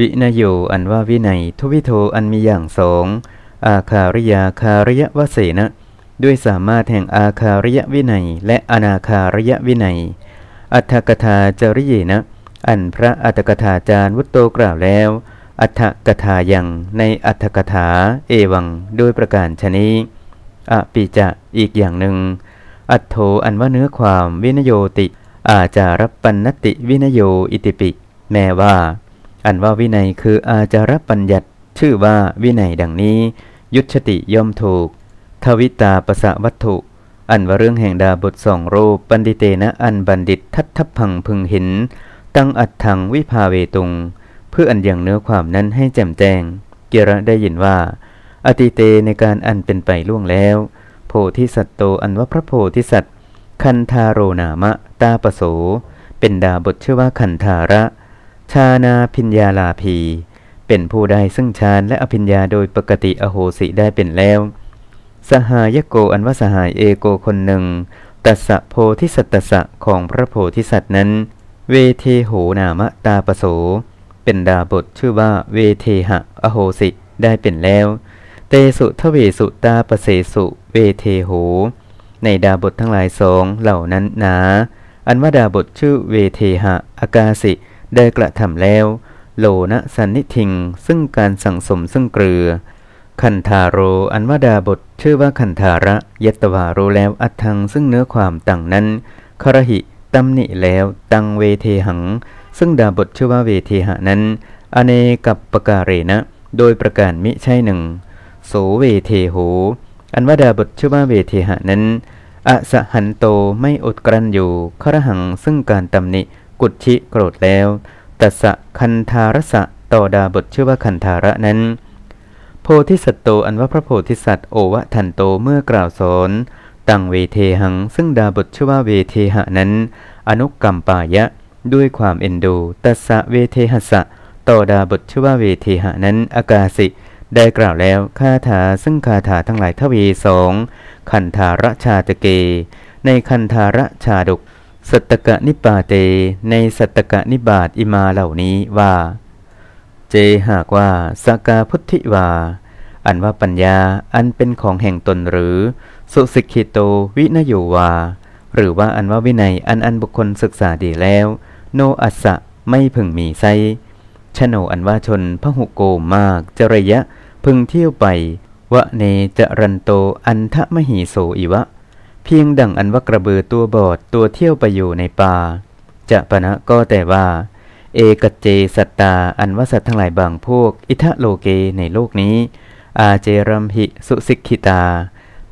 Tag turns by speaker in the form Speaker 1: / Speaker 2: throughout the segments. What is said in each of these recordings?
Speaker 1: วินโยอันว่าวินัย ทุวิโทอันมีอย่างสอง อาคาริยาคาริยวเสนะ ด้วยสามารถแห่งอาคาริยวินัยและอนาคาริยวินัย อัตถกถาจริยนะ อันพระอัตถกถาจารย์วุตโตกล่าวแล้ว อัตถกถายังในอัตถกถาเอวังโดยประการชนีอปิจะอีกอย่างหนึ่ง อัตโธอันว่าเนื้อความวินโยติอาจารับปันนติวินโยอิติปิแม้ว่าอันว่าวินัยคืออาจารปัญญัติ ชื่อว่าวินัยดังนี้ยุทธติย่อมถูกทวิตาปสะวัตถุ อันว่าเรื่องแห่งดาบทสองรูปปันดิเตนะอันบัณฑิตทัตทพังพึงเห็นตั้งอัดทังวิภาเวตุง เพื่ออันอย่างเนื้อความนั้นให้แจ่มแจ้งเกระได้ยินว่า อติเตในการอันเป็นไปล่วงแล้ว โพธิสัตโตอันว่าพระโพธิสัตคันธาโรนามะตาปโสเป็นดาบทชื่อว่าคันธาระชานาพิญญาลาภีเป็นผู้ได้ซึ่งฌาน และอภิญญาโดยปกติ อโหสิได้เป็นแล้ว สหายโกอันว่าสหายเอโกคนหนึ่ง ตัสสะโพธิสัตสะ ของพระโพธิสัตว์นั้น เวเทโหนามตาปโสเป็นดาบทชื่อว่าเวเทหะอโหสิได้เป็นแล้ว เตสุทเวสุตาปเสสุ เวเทโหในดาบททั้งหลายสองเหล่านั้นหนา อันว่าดาบทชื่อเวเทหะอากาสิได้กระทำแล้ว โลนะสันนิทิงซึ่งการสั่งสมซึ่งเกลือคันธาโรอันว่าดาบทชื่อว่าคันธาระยตวาโรแล้วอัทังซึ่งเนื้อความต่างนั้นครหิตัมนิแล้วตังเวเทหัง ซึ่งดาบทชื่อว่าเวเทหานั้น อเนกับประกาเรนะโดยประการมิใช่หนึ่งโสเวเทโหอันว่าดาบทชื่อว่าเวเทหานั้นอสหันโตไม่อดกรันอยู่ครหังซึ่งการตำหนิุชิโกรธแล้วตัสะคันธารสะต่อดาบทชื่อว่าคันธาระนั้น โพธิสัตโตอันว่าพระโพธิสัตว์โอวะทันโตเมื่อกล่าวสอนตังเวเทหังซึ่งดาบทชื่อว่าเวเทหะนั้น อนุกรรมปายะด้วยความเอ็นดูตัสะเวเทหสะต่อดาบทชื่อว่าเวเทหะนั้นอากาศิได้กล่าวแล้วคาถาซึ่งคาถาทั้งหลายทวีสองคันธาระชาตเกในคันธาระชาดกสัตตกะนิปาเต ในสัตตกะนิบาตอิมาเหล่านี้ว่าเจ หากว่าสากาพุทธิวา อันว่าปัญญาอันเป็นของแห่งตนหรือ สุสิกิโตวินโยวา หรือว่าอันว่าวินัยอันอันบุคคลศึกษาดีแล้ว โนอัสสะ ไม่พึงมีไซชโนอันว่าชนพหุโกมากจระยะพึงเที่ยวไปวะเนจรันโตอันทะมหิโสอิวะเพียงดังอันว่ากระบือตัวบอด ตัวเที่ยวไปอยู่ในป่า จะปะนะก็แต่ว่า เอกเจสัตตาอันว่าสัตว์ทั้งหลายบางพวก อิทะโลเกในโลกนี้ อาเจรัมหิสุสิกขิตา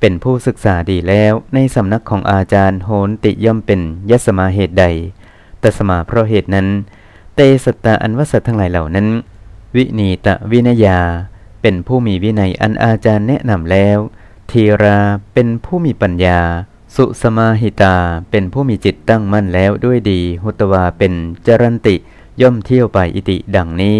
Speaker 1: เป็นผู้ศึกษาดีแล้วในสำนักของอาจารย์โหนติย่อมเป็นยสมาเหตุใดแต่สมาเพราะเหตุนั้น เตสัตตาอันว่าสัตว์ทั้งหลายเหล่านั้น วินีตะวินยาเป็นผู้มีวินัยอันอาจารย์แนะนำแล้วธีราเป็นผู้มีปัญญา สุสมาหิตาเป็นผู้มีจิตตั้งมั่นแล้วด้วยดีหุตวาเป็นจรันติ ย่อมเที่ยวไปอิติดังนี้